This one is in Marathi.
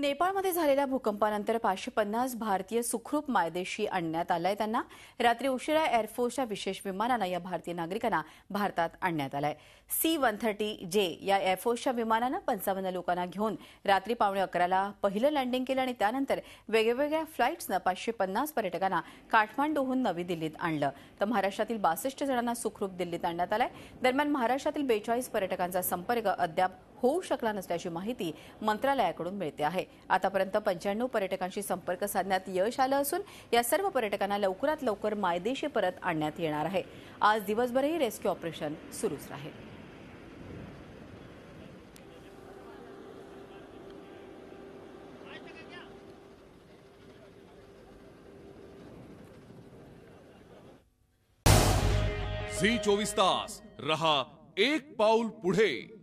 नेपाळमध्ये झालेल्या भूकंपानंतर पाचशे पन्नास भारतीय सुखरूप मायदेशी आणण्यात आहे त्यांना रात्री उशिरा एअरफोर्सच्या विशेष विमानानं या भारतीय नागरिकांना भारतात आणण्यात आहे सी वन थर्टी जे या एअरफोर्सच्या विमानानं पंचावन्न लोकांना घेऊन रात्री पावणे अकराला पहिलं लँडिंग केलं आणि त्यानंतर वेगवेगळ्या फ्लाईट्सनं पाचशे पन्नास पर्यटकांना काठमांडूहून नवी दिल्लीत आणलं तर महाराष्ट्रातील बासष्ट जणांना सुखरूप दिल्लीत आणण्यात आलाय दरम्यान महाराष्ट्रातील बेचाळीस पर्यटकांचा संपर्क अद्याप होऊ शकला नसल्याची माहिती मंत्रालयाकडून मिळते आहे आतापर्यंत पंच्याण्णव पर्यटकांशी संपर्क साधण्यात यश आलं असून या सर्व पर्यटकांना लवकरात लवकर मायदेशी परत आणण्यात येणार आहे आज दिवसभरही रेस्क्यू ऑपरेशन सुरूच राहील झी चोवीस तास रहा एक पाऊल पुढे